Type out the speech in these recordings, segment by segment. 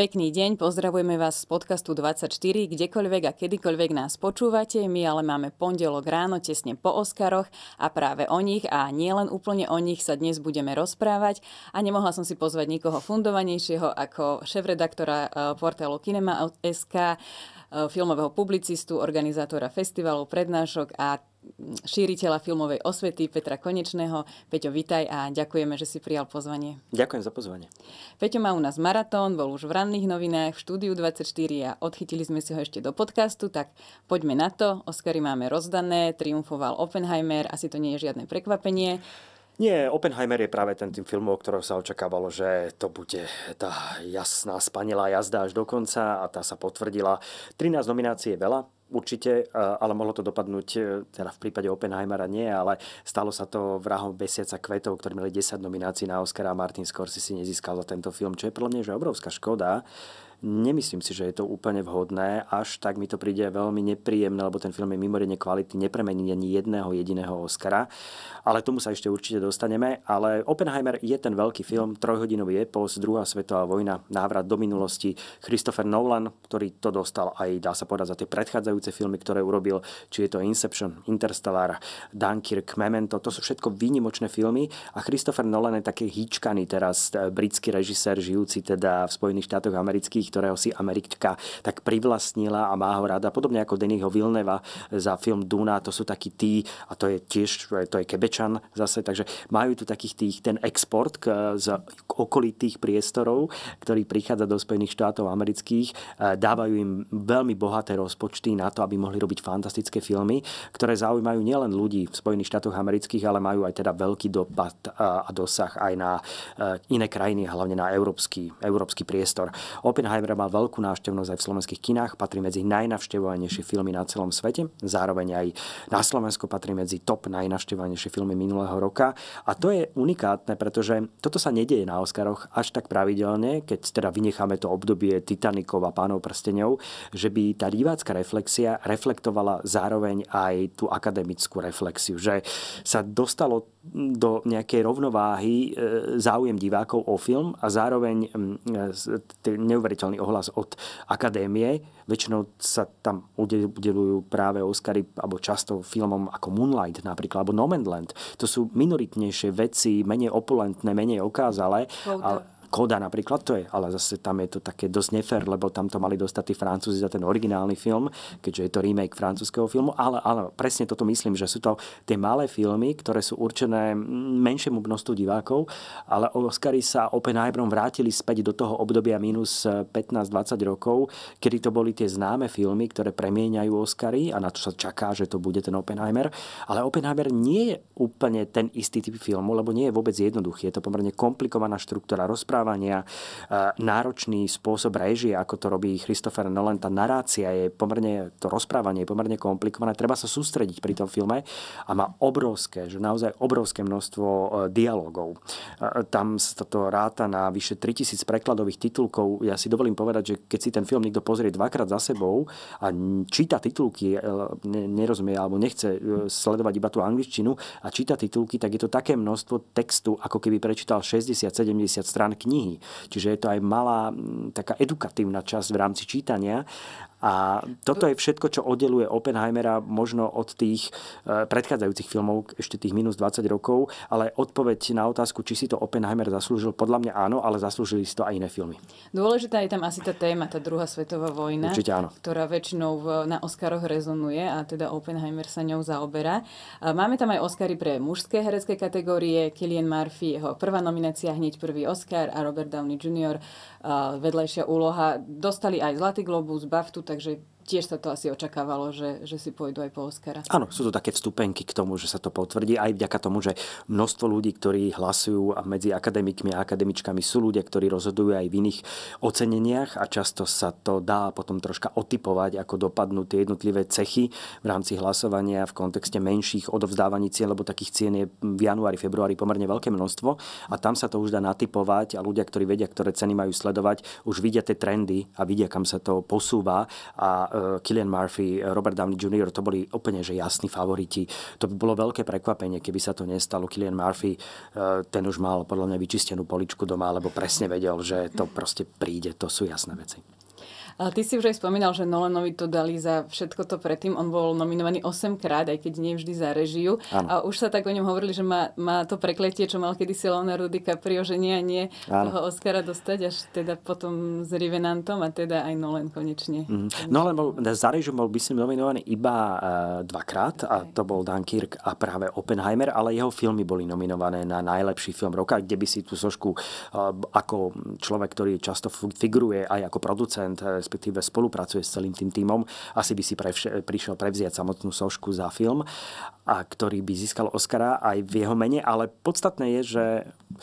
Pekný deň, pozdravujeme vás z podcastu 24, kdekoľvek a kedykoľvek nás počúvate. My ale máme pondelok ráno tesne po Oscaroch a práve o nich a nielen úplne o nich sa dnes budeme rozprávať. A nemohla som si pozvať nikoho fundovanejšieho ako šéf-redaktora e, portálu Kinema.sk, e, filmového publicistu, organizátora festivalov, prednášok a šíriteľa filmovej osvety Petra Konečného. Peťo, vitaj a ďakujeme, že si prijal pozvanie. Ďakujem za pozvanie. Peťo má u nás maratón, bol už v ranných novinách, v štúdiu 24 a odchytili sme si ho ešte do podcastu, tak poďme na to. Oscary máme rozdané, triumfoval Oppenheimer, asi to nie je žiadne prekvapenie. Nie, Oppenheimer je práve ten tým filmov, ktorého sa očakávalo, že to bude tá jasná, spanilá jazda až do konca a tá sa potvrdila. 13 nominácií je veľa, určite, e, ale mohlo to dopadnúť, e, teda v prípade Oppenheimera nie, ale stalo sa to vrahom besiaca kvetov, ktorí mali 10 nominácií na Oscara a Martin Scorsese si nezískal za tento film, čo je pre mňa že obrovská škoda, Nemyslím si, že je to úplne vhodné, až tak mi to príde veľmi nepríjemné, lebo ten film je mimoriadne kvalitný, nepremení ani jedného jediného Oscara, ale tomu sa ešte určite dostaneme. Ale Oppenheimer je ten veľký film, trojhodinový epos, druhá svetová vojna, návrat do minulosti. Christopher Nolan, ktorý to dostal aj, dá sa povedať, za tie predchádzajúce filmy, ktoré urobil, či je to Inception, Interstellar, Dunkirk, Memento, to sú všetko výnimočné filmy a Christopher Nolan je taký hýčkaný teraz, e, britský režisér, žijúci teda v Spojených štátoch amerických, ktorého si Američka tak privlastnila a má ho rada. Podobne ako Dennyho Vilneva za film Duna, to sú takí tí, a to je tiež, to je Kebečan zase, takže majú tu takých tých, ten export k, z okolitých priestorov, ktorý prichádza do Spojených štátov amerických, e, dávajú im veľmi bohaté rozpočty na to, aby mohli robiť fantastické filmy, ktoré zaujímajú nielen ľudí v Spojených štátoch amerických, ale majú aj teda veľký dopad e, a dosah aj na e, iné krajiny, hlavne na európsky, európsky priestor. Oppenheimer Oppenheimer má veľkú návštevnosť aj v slovenských kinách, patrí medzi najnavštevovanejšie filmy na celom svete, zároveň aj na Slovensku patrí medzi top najnavštevovanejšie filmy minulého roka. A to je unikátne, pretože toto sa nedieje na Oscaroch až tak pravidelne, keď teda vynecháme to obdobie Titanikov a pánov prstenov, že by tá divácka reflexia reflektovala zároveň aj tú akademickú reflexiu, že sa dostalo do nejakej rovnováhy e, záujem divákov o film a zároveň e, neuveriteľný ohlas od akadémie. Väčšinou sa tam udelujú práve Oscary alebo často filmom ako Moonlight napríklad, alebo Nomadland. To sú minoritnejšie veci, menej opulentné, menej okázalé. Koda napríklad to je, ale zase tam je to také dosť nefér, lebo tam to mali dostať tí Francúzi za ten originálny film, keďže je to remake francúzského filmu, ale, ale presne toto myslím, že sú to tie malé filmy, ktoré sú určené menšiemu množstvu divákov, ale Oscary sa Oppenheimerom vrátili späť do toho obdobia minus 15-20 rokov, kedy to boli tie známe filmy, ktoré premieňajú Oscary a na to sa čaká, že to bude ten Oppenheimer. Ale Oppenheimer nie je úplne ten istý typ filmu, lebo nie je vôbec jednoduchý. Je to pomerne komplikovaná štruktúra rozprávania rozprávania, e, náročný spôsob režie, ako to robí Christopher Nolan, tá narácia je pomerne, to rozprávanie je pomerne komplikované, treba sa sústrediť pri tom filme a má obrovské, že naozaj obrovské množstvo e, dialogov. E, tam sa to ráta na vyše 3000 prekladových titulkov. Ja si dovolím povedať, že keď si ten film niekto pozrie dvakrát za sebou a číta titulky, nerozumie alebo nechce sledovať iba tú angličtinu a číta titulky, tak je to také množstvo textu, ako keby prečítal 60-70 strán knihy knihy. Čiže je to aj malá taká edukatívna časť v rámci čítania a toto je všetko, čo oddeluje Oppenheimera možno od tých e, predchádzajúcich filmov, ešte tých minus 20 rokov, ale odpoveď na otázku, či si to Oppenheimer zaslúžil, podľa mňa áno, ale zaslúžili si to aj iné filmy. Dôležitá je tam asi tá téma, tá druhá svetová vojna, Určite áno. ktorá väčšinou na Oscaroch rezonuje a teda Oppenheimer sa ňou zaoberá. E, máme tam aj Oscary pre mužské herecké kategórie, Killian Murphy, jeho prvá nominácia, hneď prvý Oscar a Robert Downey Jr. E, vedľajšia úloha. Dostali aj Zlatý globus, BAFTU, takže tiež sa to asi očakávalo, že, že si pôjdu aj po Oscara. Áno, sú to také vstupenky k tomu, že sa to potvrdí. Aj vďaka tomu, že množstvo ľudí, ktorí hlasujú a medzi akademikmi a akademičkami sú ľudia, ktorí rozhodujú aj v iných oceneniach a často sa to dá potom troška otypovať, ako dopadnú tie jednotlivé cechy v rámci hlasovania v kontexte menších odovzdávaní cien, lebo takých cien je v januári, februári pomerne veľké množstvo a tam sa to už dá natypovať a ľudia, ktorí vedia, ktoré ceny majú sledovať, už vidia tie trendy a vidia, kam sa to posúva a Killian eh, Murphy, eh, Robert Downey Jr., to boli úplne že jasní favoriti. To by bolo veľké prekvapenie, keby sa to nestalo. Killian Murphy, eh, ten už mal podľa mňa vyčistenú poličku doma, lebo presne vedel, že to proste príde. To sú jasné veci. Ale ty si už aj spomínal, že Nolanovi to dali za všetko to predtým. On bol nominovaný 8 krát, aj keď nie vždy za režiu. A už sa tak o ňom hovorili, že má, má to prekletie, čo mal kedysi Leonardo DiCaprio, že nie a nie ano. toho Oscara dostať, až teda potom s Rivenantom a teda aj Nolan konečne. Mm. Nolan bol, za režiu bol, si nominovaný iba uh, dvakrát okay. a to bol Dunkirk a práve Oppenheimer, ale jeho filmy boli nominované na najlepší film roka, kde by si tú sošku uh, ako človek, ktorý často figuruje aj ako producent, eh, respektíve spolupracuje s celým tým týmom, asi by si prevš- prišiel prevziať samotnú sošku za film, a ktorý by získal Oscara aj v jeho mene, ale podstatné je, že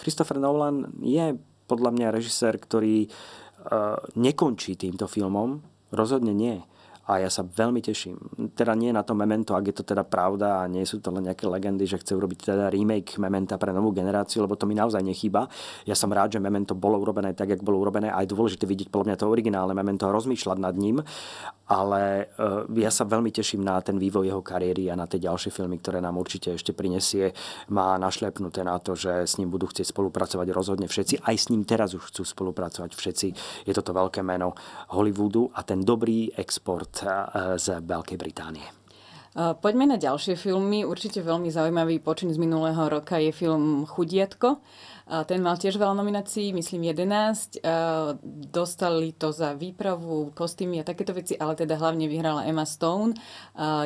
Christopher Nolan je podľa mňa režisér, ktorý uh, nekončí týmto filmom, rozhodne nie a ja sa veľmi teším. Teda nie na to Memento, ak je to teda pravda a nie sú to len nejaké legendy, že chce urobiť teda remake Mementa pre novú generáciu, lebo to mi naozaj nechýba. Ja som rád, že Memento bolo urobené tak, jak bolo urobené a je dôležité vidieť podľa mňa to originálne Memento a rozmýšľať nad ním, ale e, ja sa veľmi teším na ten vývoj jeho kariéry a na tie ďalšie filmy, ktoré nám určite ešte prinesie. Má našlepnuté na to, že s ním budú chcieť spolupracovať rozhodne všetci, aj s ním teraz už chcú spolupracovať všetci. Je toto veľké meno Hollywoodu a ten dobrý export Eh, z Veľkej Británie. Eh, poďme na ďalšie filmy. Určite veľmi zaujímavý počin z minulého roka je film Chudiatko. Eh, ten mal tiež veľa nominácií, myslím 11. Dostali to za výpravu, kostýmy a takéto veci, ale teda hlavne vyhrala Emma Stone,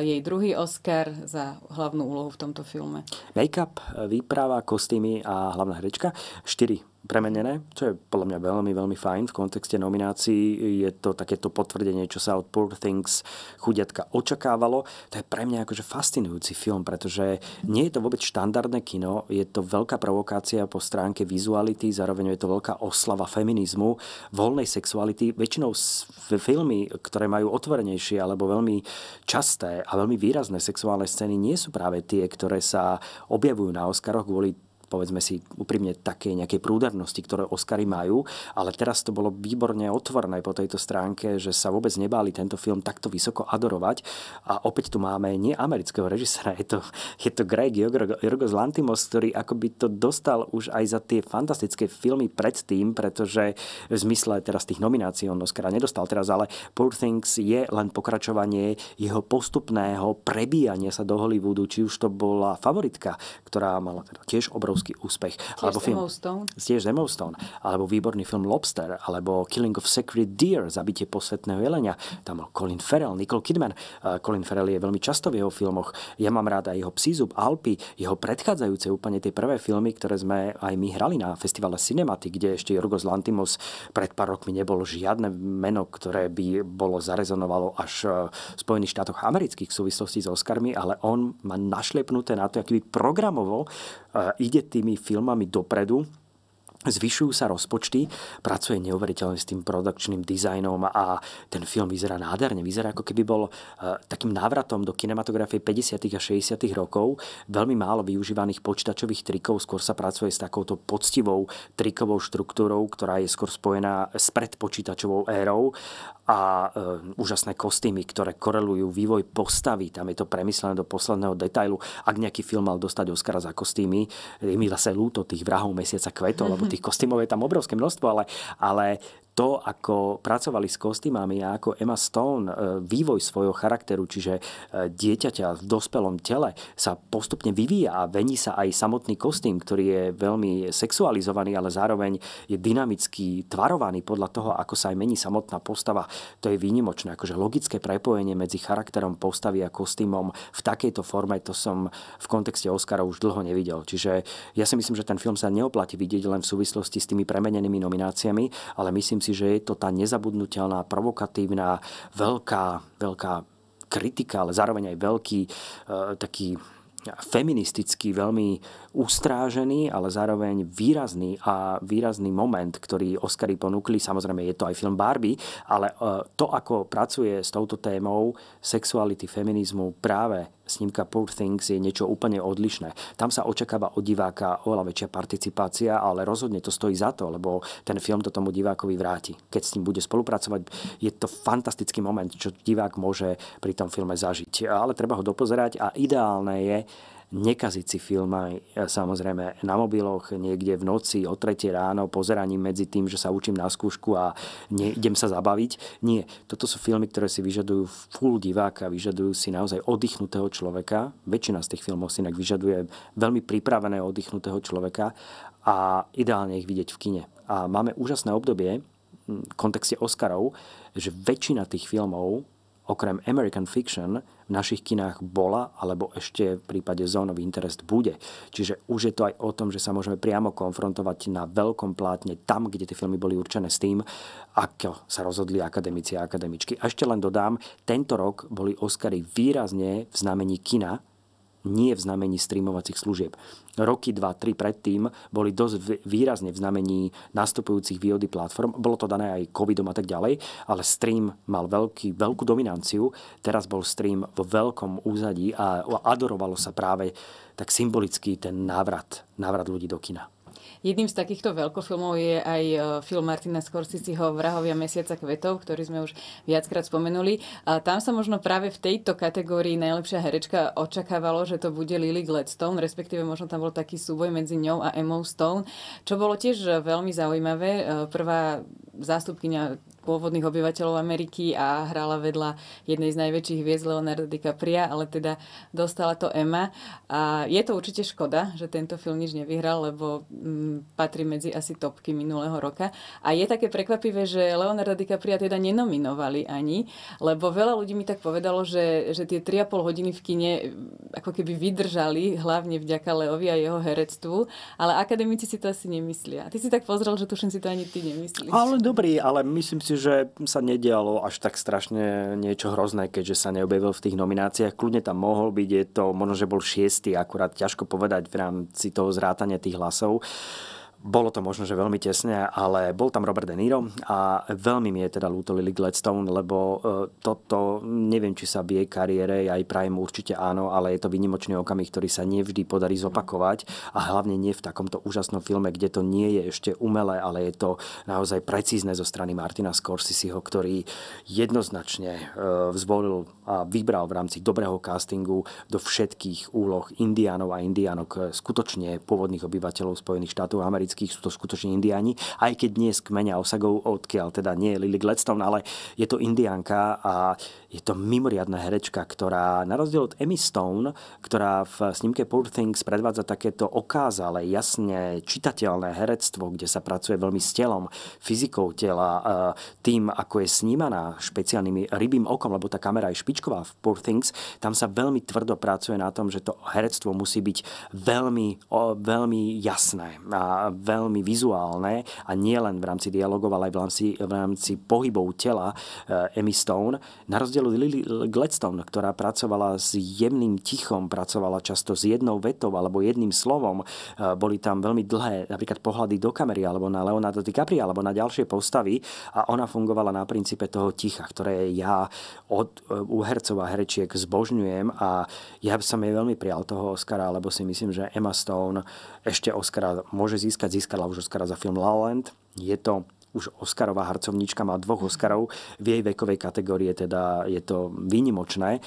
jej druhý Oscar za hlavnú úlohu v tomto filme. Make-up, výprava, kostýmy a hlavná herečka. 4 premenené, čo je podľa mňa veľmi, veľmi fajn. V kontexte nominácií je to takéto potvrdenie, čo sa od Poor Things chudiatka očakávalo. To je pre mňa akože fascinujúci film, pretože nie je to vôbec štandardné kino, je to veľká provokácia po stránke vizuality, zároveň je to veľká oslava feminizmu, voľnej sexuality. Väčšinou filmy, ktoré majú otvorenejšie alebo veľmi časté a veľmi výrazné sexuálne scény nie sú práve tie, ktoré sa objavujú na Oscaroch kvôli povedzme si úprimne, také nejakej prúdarnosti, ktoré Oscary majú, ale teraz to bolo výborne otvorené po tejto stránke, že sa vôbec nebáli tento film takto vysoko adorovať a opäť tu máme nie amerického režisera, je to, je to Greg Jorgos Lantimos, ktorý akoby to dostal už aj za tie fantastické filmy predtým, pretože v zmysle teraz tých nominácií on Oscara nedostal teraz, ale Poor Things je len pokračovanie jeho postupného prebíjania sa do Hollywoodu, či už to bola favoritka, ktorá mala teda tiež obrovskú obrovský úspech. Tiež alebo film, Stone. Tiež Stone. Alebo výborný film Lobster, alebo Killing of Sacred Deer, zabitie posvetného jelenia. Tam bol Colin Farrell, Nicole Kidman. Colin Farrell je veľmi často v jeho filmoch. Ja mám rád aj jeho Psízub, Alpy, jeho predchádzajúce úplne tie prvé filmy, ktoré sme aj my hrali na festivale Cinematy, kde ešte Jorgos Lantimos pred pár rokmi nebolo žiadne meno, ktoré by bolo zarezonovalo až e, v Spojených štátoch amerických v súvislosti s Oscarmi, ale on má našlepnuté na to, aký by programovo e, ide tými filmami dopredu Zvyšujú sa rozpočty, pracuje neuveriteľne s tým produkčným dizajnom a ten film vyzerá nádherne. Vyzerá ako keby bol e, takým návratom do kinematografie 50. a 60. rokov. Veľmi málo využívaných počítačových trikov, skôr sa pracuje s takouto poctivou trikovou štruktúrou, ktorá je skôr spojená s predpočítačovou érou a e, úžasné kostýmy, ktoré korelujú vývoj postavy. Tam je to premyslené do posledného detailu. Ak nejaký film mal dostať Oscara za kostýmy, je mi zase ľúto tých vrahov mesiaca kvetov, lebo Tých kostýmov je tam obrovské množstvo, ale, ale to, ako pracovali s kostýmami a ako Emma Stone e, vývoj svojho charakteru, čiže e, dieťaťa v dospelom tele, sa postupne vyvíja a vení sa aj samotný kostým, ktorý je veľmi sexualizovaný, ale zároveň je dynamicky tvarovaný podľa toho, ako sa aj mení samotná postava. To je výnimočné, akože logické prepojenie medzi charakterom postavy a kostýmom v takejto forme, to som v kontexte Oscara už dlho nevidel. Čiže ja si myslím, že ten film sa neoplatí vidieť len v súvislosti s tými premenenými nomináciami, ale myslím si, že je to tá nezabudnutelná, provokatívna, veľká, veľká kritika, ale zároveň aj veľký e, taký feministický, veľmi ustrážený, ale zároveň výrazný a výrazný moment, ktorý Oscary ponúkli. Samozrejme je to aj film Barbie, ale e, to, ako pracuje s touto témou sexuality, feminizmu práve snímka Poor Things je niečo úplne odlišné. Tam sa očakáva od diváka oveľa väčšia participácia, ale rozhodne to stojí za to, lebo ten film to tomu divákovi vráti. Keď s ním bude spolupracovať, je to fantastický moment, čo divák môže pri tom filme zažiť. Ale treba ho dopozerať a ideálne je nekaziť si film aj e, samozrejme na mobiloch, niekde v noci o 3 ráno, pozeraním medzi tým, že sa učím na skúšku a ne, idem sa zabaviť. Nie, toto sú filmy, ktoré si vyžadujú full diváka, vyžadujú si naozaj oddychnutého človeka. Väčšina z tých filmov si inak vyžaduje veľmi pripraveného oddychnutého človeka a ideálne ich vidieť v kine. A máme úžasné obdobie v kontexte Oscarov, že väčšina tých filmov okrem American Fiction v našich kinách bola, alebo ešte v prípade Zone of Interest bude. Čiže už je to aj o tom, že sa môžeme priamo konfrontovať na veľkom plátne tam, kde tie filmy boli určené s tým, ako sa rozhodli akademici a akademičky. A ešte len dodám, tento rok boli Oscary výrazne v znamení kina, nie v znamení streamovacích služieb. Roky 2-3 predtým boli dosť výrazne v znamení nastupujúcich výhody platform. Bolo to dané aj covidom a tak ďalej, ale stream mal veľký, veľkú dominanciu. Teraz bol stream v veľkom úzadí a adorovalo sa práve tak symbolicky ten návrat, návrat ľudí do kina. Jedným z takýchto veľkofilmov je aj e, film Martina Scorsiciho Vrahovia mesiaca kvetov, ktorý sme už viackrát spomenuli. A tam sa možno práve v tejto kategórii najlepšia herečka očakávalo, že to bude Lily Gladstone, respektíve možno tam bol taký súboj medzi ňou a Emma Stone, čo bolo tiež e, veľmi zaujímavé. E, prvá zástupkynia pôvodných obyvateľov Ameriky a hrala vedľa jednej z najväčších hviezd Leonardo DiCapria, ale teda dostala to Emma. A je to určite škoda, že tento film nič nevyhral, lebo m, mm, patrí medzi asi topky minulého roka. A je také prekvapivé, že Leonardo DiCapria teda nenominovali ani, lebo veľa ľudí mi tak povedalo, že, že tie 3,5 hodiny v kine mm, ako keby vydržali, hlavne vďaka Leovi a jeho herectvu, ale akademici si to asi nemyslia. Ty si tak pozrel, že tuším si to ani ty nemyslíš. Ale dobrý, ale myslím si, že sa nedialo až tak strašne niečo hrozné, keďže sa neobjavil v tých nomináciách. Kľudne tam mohol byť, je to, možno, že bol šiestý, akurát ťažko povedať v rámci toho zrátania tých hlasov. Uh, bolo to možno, že veľmi tesne, ale bol tam Robert De Niro a veľmi mi je teda ľúto Lily Gladstone, lebo e, toto, neviem, či sa bije kariére, ja aj prajem určite áno, ale je to vynimočný okamih, ktorý sa nevždy podarí zopakovať a hlavne nie v takomto úžasnom filme, kde to nie je ešte umelé, ale je to naozaj precízne zo strany Martina Scorseseho, ktorý jednoznačne vzvolil e, a vybral v rámci dobrého castingu do všetkých úloh indiánov a indiánok e, skutočne pôvodných obyvateľov Spojených štátov amerických amerických, sú to skutočne indiáni, aj keď nie z kmeňa Osagov, odkiaľ teda nie je Lily Gladstone, ale je to indiánka a je to mimoriadná herečka, ktorá na rozdiel od Emmy Stone, ktorá v snímke Poor Things predvádza takéto okázale, jasne čitateľné herectvo, kde sa pracuje veľmi s telom, fyzikou tela, e, tým, ako je snímaná špeciálnymi rybým okom, lebo tá kamera je špičková v Poor Things, tam sa veľmi tvrdo pracuje na tom, že to herectvo musí byť veľmi, veľmi jasné a veľmi vizuálne a nie len v rámci dialogov, ale aj v rámci, v rámci pohybov tela e, Emmy Stone. Na rozdiel od Lily Gladstone, ktorá pracovala s jemným tichom, pracovala často s jednou vetou alebo jedným slovom. E, boli tam veľmi dlhé napríklad pohľady do kamery alebo na Leonardo DiCaprio alebo na ďalšie postavy a ona fungovala na princípe toho ticha, ktoré ja od, e, u hercov a herečiek zbožňujem a ja som jej veľmi prijal toho Oscara, lebo si myslím, že Emma Stone ešte Oscara môže získať, získala už Oscara za film La Land. Je to už Oscarová harcovníčka, má dvoch Oscarov. V jej vekovej kategórie teda je to výnimočné.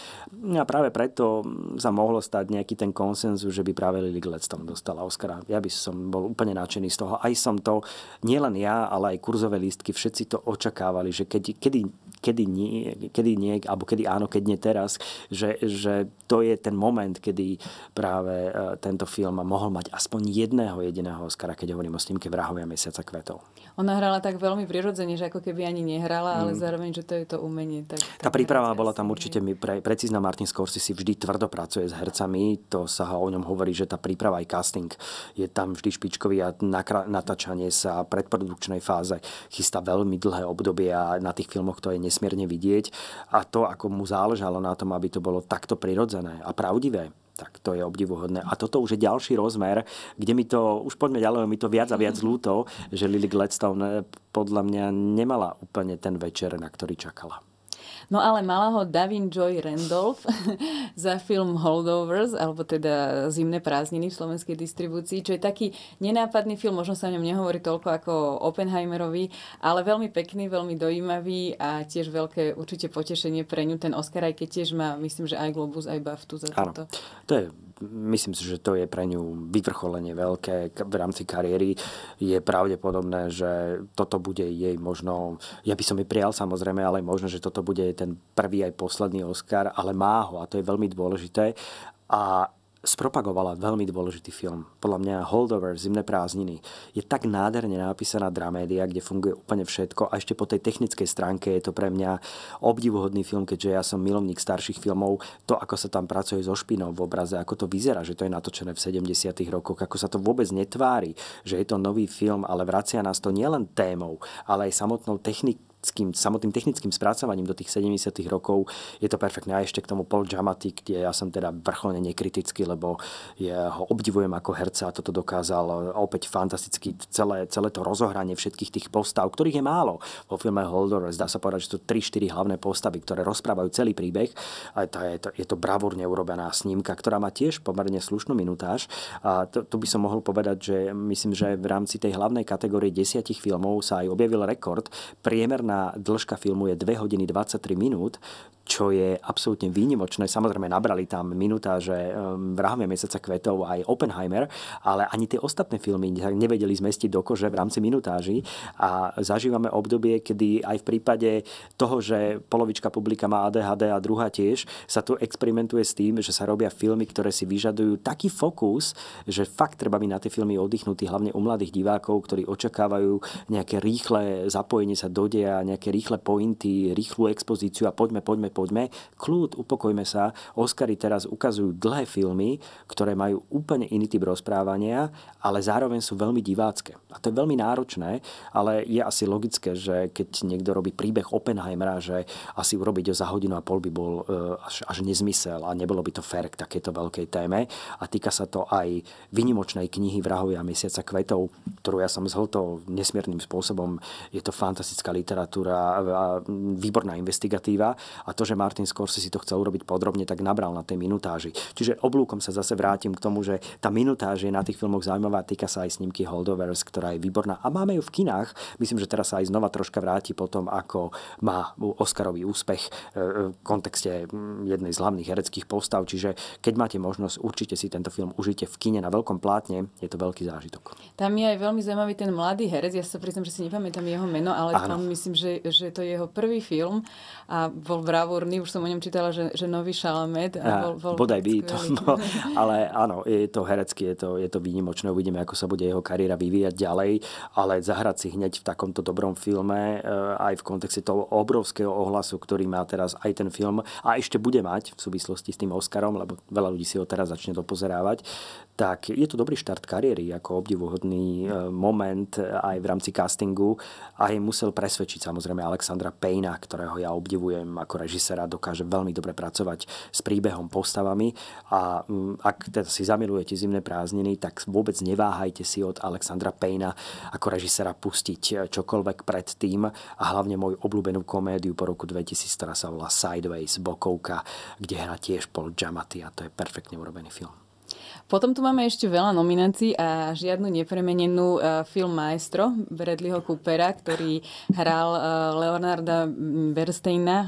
A práve preto sa mohlo stať nejaký ten konsenzus, že by práve Lily Gladstone dostala Oscara. Ja by som bol úplne nadšený z toho. Aj som to, nielen ja, ale aj kurzové lístky, všetci to očakávali, že keď, kedy kedy nie, kedy nie alebo kedy áno, keď nie teraz, že, že to je ten moment, kedy práve e, tento film mohol mať aspoň jedného jediného Oscara, keď hovorím o snímke Vrahovia mesiaca kvetov. Ona hrala tak veľmi prirodzene, že ako keby ani nehrala, mm. ale zároveň, že to je to umenie. Tak, tak Tá príprava bola tam určite mi pre, precízna. Martin Scorsese vždy tvrdo pracuje s hercami, to sa ho, o ňom hovorí, že tá príprava aj casting je tam vždy špičkový a natáčanie sa predprodukčnej fáze chystá veľmi dlhé obdobie a na tých filmoch to je nes nesmierne vidieť a to, ako mu záležalo na tom, aby to bolo takto prirodzené a pravdivé tak to je obdivuhodné. A toto už je ďalší rozmer, kde mi to, už poďme ďalej, mi to viac a viac mhm. ľúto, že Lily Gladstone eh, podľa mňa nemala úplne ten večer, na ktorý čakala. No ale mala ho Davin Joy Randolph za film Holdovers, alebo teda Zimné prázdniny v slovenskej distribúcii, čo je taký nenápadný film, možno sa o ňom nehovorí toľko ako o Oppenheimerovi, ale veľmi pekný, veľmi dojímavý a tiež veľké určite potešenie pre ňu ten Oscar, aj keď tiež má, myslím, že aj Globus, aj BAFTU za toto. Áno. To je myslím si, že to je pre ňu vyvrcholenie veľké v rámci kariéry. Je pravdepodobné, že toto bude jej možno, ja by som jej prijal samozrejme, ale možno, že toto bude ten prvý aj posledný Oscar, ale má ho a to je veľmi dôležité. A spropagovala veľmi dôležitý film. Podľa mňa Holdover, Zimné prázdniny. Je tak nádherne napísaná dramédia, kde funguje úplne všetko a ešte po tej technickej stránke je to pre mňa obdivuhodný film, keďže ja som milovník starších filmov. To, ako sa tam pracuje so špinou v obraze, ako to vyzerá, že to je natočené v 70. rokoch, ako sa to vôbec netvári, že je to nový film, ale vracia nás to nielen témou, ale aj samotnou technikou technickým, samotným technickým spracovaním do tých 70 rokov je to perfektné. A ešte k tomu Paul Giamatti, kde ja som teda vrcholne nekritický, lebo je, ho obdivujem ako herca a toto dokázal opäť fantasticky celé, celé to rozohranie všetkých tých postav, ktorých je málo. Vo filme Holder zdá sa povedať, že to 3-4 hlavné postavy, ktoré rozprávajú celý príbeh. A to je, to, je to bravúrne urobená snímka, ktorá má tiež pomerne slušnú minutáž. A to, to by som mohol povedať, že myslím, že v rámci tej hlavnej kategórie desiatich filmov sa aj objavil rekord. Priemerná priemerná dĺžka filmu je 2 hodiny 23 minút, čo je absolútne výnimočné. Samozrejme, nabrali tam minúta, že ehm, v ráme mesiaca kvetov aj Oppenheimer, ale ani tie ostatné filmy nevedeli zmestiť do kože v rámci minutáži a zažívame obdobie, kedy aj v prípade toho, že polovička publika má ADHD a druhá tiež, sa tu experimentuje s tým, že sa robia filmy, ktoré si vyžadujú taký fokus, že fakt treba byť na tie filmy oddychnutý, hlavne u mladých divákov, ktorí očakávajú nejaké rýchle zapojenie sa do deja, nejaké rýchle pointy, rýchlu expozíciu a poďme, poďme, poďme, kľud, upokojme sa. Oscary teraz ukazujú dlhé filmy, ktoré majú úplne iný typ rozprávania, ale zároveň sú veľmi divácké. A to je veľmi náročné, ale je asi logické, že keď niekto robí príbeh Oppenheimera, že asi urobiť ho za hodinu a pol by bol e, až, až nezmysel a nebolo by to fér k takéto veľkej téme. A týka sa to aj vynimočnej knihy Vrahovia mesiaca kvetov, ktorú ja som zhltol nesmierným spôsobom. Je to fantastická literatúra a výborná investigatíva. A to, pretože Martin Scorsese si to chcel urobiť podrobne, tak nabral na tej minutáži. Čiže oblúkom sa zase vrátim k tomu, že tá minutáž je na tých filmoch zaujímavá, týka sa aj snímky Holdovers, ktorá je výborná a máme ju v kinách. Myslím, že teraz sa aj znova troška vráti po tom, ako má Oscarový úspech e, e, v kontexte mm, jednej z hlavných hereckých postav. Čiže keď máte možnosť, určite si tento film užite v kine na veľkom plátne, je to veľký zážitok. Tam je aj veľmi zaujímavý ten mladý herec, ja sa priznám, že si nepamätám jeho meno, ale tam myslím, že, že to je jeho prvý film a bol bravo Urny, už som o ňom čítala, že, že nový Šalamet. A bol, bol bodaj by to. No, ale áno, je to herecky, je to, je to výnimočné. Uvidíme, ako sa bude jeho kariéra vyvíjať ďalej. Ale zahrať si hneď v takomto dobrom filme, e, aj v kontexte toho obrovského ohlasu, ktorý má teraz aj ten film a ešte bude mať v súvislosti s tým Oscarom, lebo veľa ľudí si ho teraz začne dopozerávať, tak je to dobrý štart kariéry, ako obdivuhodný eh, moment eh, aj v rámci castingu. A jej musel presvedčiť samozrejme Alexandra Payna, ktorého ja obdivujem ako režisera, dokáže veľmi dobre pracovať s príbehom, postavami. A mm, ak teda si zamilujete zimné prázdniny, tak vôbec neváhajte si od Alexandra Payna ako režisera pustiť eh, čokoľvek predtým a hlavne moju obľúbenú komédiu po roku 2000, ktorá sa volá Sideways, Bokovka, kde hrá tiež Paul Giamatti a to je perfektne urobený film. Potom tu máme ešte veľa nominácií a žiadnu nepremenenú e, film Maestro Bradleyho Coopera, ktorý hral e, Leonarda mm, Bernsteina, e,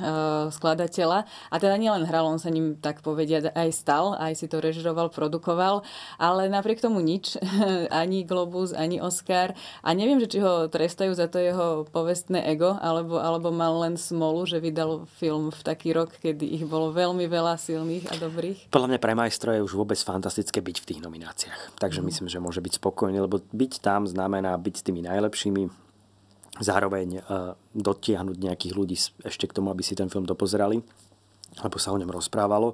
skladateľa. A teda nielen hral, on sa ním tak povediať aj stal, aj si to režiroval, produkoval, ale napriek tomu nič, ani Globus, ani Oscar. A neviem, že či ho trestajú za to jeho povestné ego, alebo, alebo mal len smolu, že vydal film v taký rok, kedy ich bolo veľmi veľa silných a dobrých. Podľa mňa pre Maestro je už vôbec fantastické ťažké byť v tých nomináciách. Takže mm. myslím, že môže byť spokojný, lebo byť tam znamená byť s tými najlepšími, zároveň uh, dotiahnuť nejakých ľudí ešte k tomu, aby si ten film dopozerali alebo sa o ňom rozprávalo.